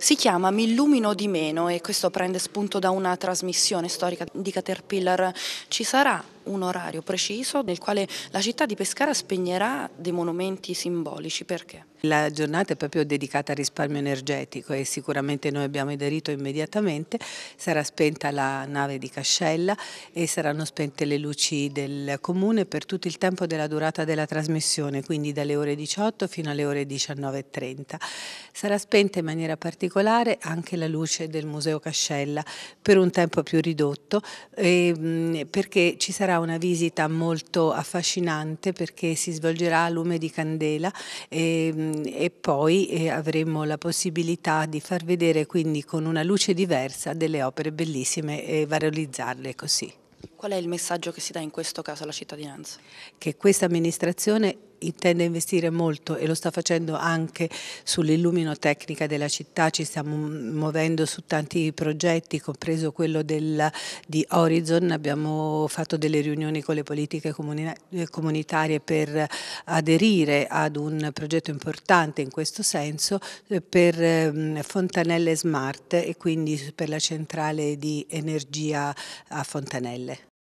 Si chiama Mi illumino di meno e questo prende spunto da una trasmissione storica di Caterpillar. Ci sarà un orario preciso nel quale la città di Pescara spegnerà dei monumenti simbolici. Perché? La giornata è proprio dedicata al risparmio energetico e sicuramente noi abbiamo aderito immediatamente, sarà spenta la nave di Cascella e saranno spente le luci del comune per tutto il tempo della durata della trasmissione, quindi dalle ore 18 fino alle ore 19.30. Sarà spenta in maniera particolare anche la luce del Museo Cascella per un tempo più ridotto e, ehm, perché ci sarà una visita molto affascinante perché si svolgerà a lume di candela e, ehm, e poi eh, avremo la possibilità di far vedere quindi con una luce diversa delle opere bellissime e valorizzarle così. Qual è il messaggio che si dà in questo caso alla cittadinanza? Che questa amministrazione intende investire molto e lo sta facendo anche sull'illuminotecnica della città, ci stiamo muovendo su tanti progetti, compreso quello del, di Horizon, abbiamo fatto delle riunioni con le politiche comunitarie per aderire ad un progetto importante in questo senso eh, per ehm, Fontanelle Smart e quindi per la centrale di energia a Fontanelle.